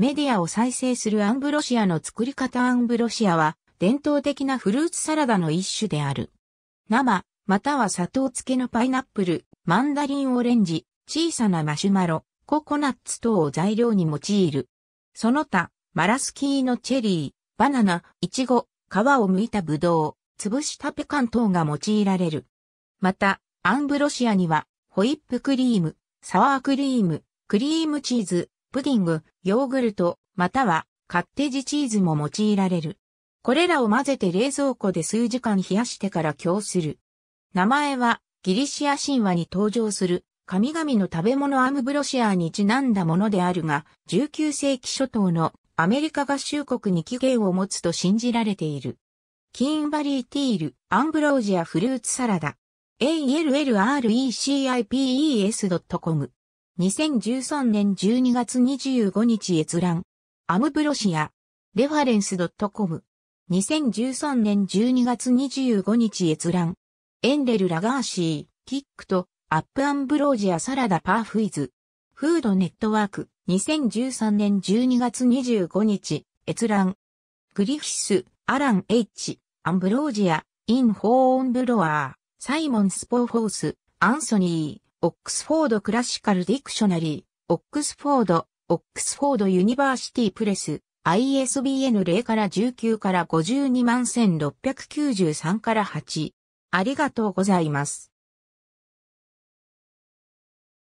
メディアを再生するアンブロシアの作り方アンブロシアは伝統的なフルーツサラダの一種である。生、または砂糖漬けのパイナップル、マンダリンオレンジ、小さなマシュマロ、ココナッツ等を材料に用いる。その他、マラスキーのチェリー、バナナ、イチゴ、皮を剥いたブドウ、潰したペカン等が用いられる。また、アンブロシアには、ホイップクリーム、サワークリーム、クリームチーズ、プディング、ヨーグルト、またはカッテージチーズも用いられる。これらを混ぜて冷蔵庫で数時間冷やしてから供する。名前はギリシア神話に登場する神々の食べ物アムブロシアにちなんだものであるが、19世紀初頭のアメリカ合衆国に起源を持つと信じられている。キンバリーティール、アンブロージアフルーツサラダ。a l l r e c i p e s c o m 2013年12月25日閲覧。アムブロシア。レファレンス .com。2013年12月25日閲覧。エンレル・ラガーシー、キックと、アップアンブロージア・サラダ・パーフイズ。フードネットワーク。2013年12月25日、閲覧。グリフィス、アラン・ H、アンブロージア、イン・ホーンブロワー、サイモン・スポーフォース、アンソニー、オックスフォードクラシカルディクショナリー、オックスフォード、オックスフォードユニバーシティプレス、ISBN 0から19から52万1693から8。ありがとうございます。